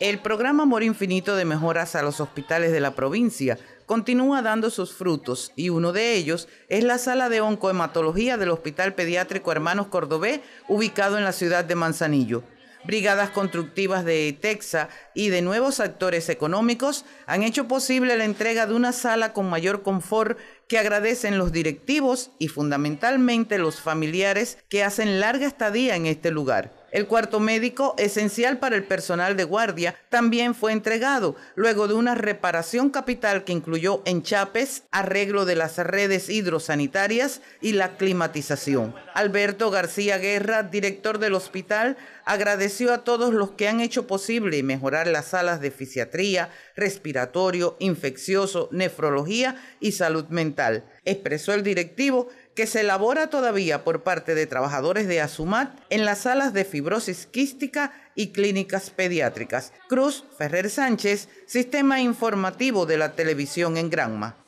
El programa Amor Infinito de mejoras a los hospitales de la provincia continúa dando sus frutos y uno de ellos es la sala de oncohematología del Hospital Pediátrico Hermanos Cordobé, ubicado en la ciudad de Manzanillo. Brigadas constructivas de Texa y de nuevos actores económicos han hecho posible la entrega de una sala con mayor confort que agradecen los directivos y fundamentalmente los familiares que hacen larga estadía en este lugar. El cuarto médico, esencial para el personal de guardia, también fue entregado, luego de una reparación capital que incluyó enchapes, arreglo de las redes hidrosanitarias y la climatización. Alberto García Guerra, director del hospital, agradeció a todos los que han hecho posible mejorar las salas de fisiatría, respiratorio, infeccioso, nefrología y salud mental. Expresó el directivo que se elabora todavía por parte de trabajadores de ASUMAT en las salas de fibrosis quística y clínicas pediátricas. Cruz Ferrer Sánchez, Sistema Informativo de la Televisión en Granma.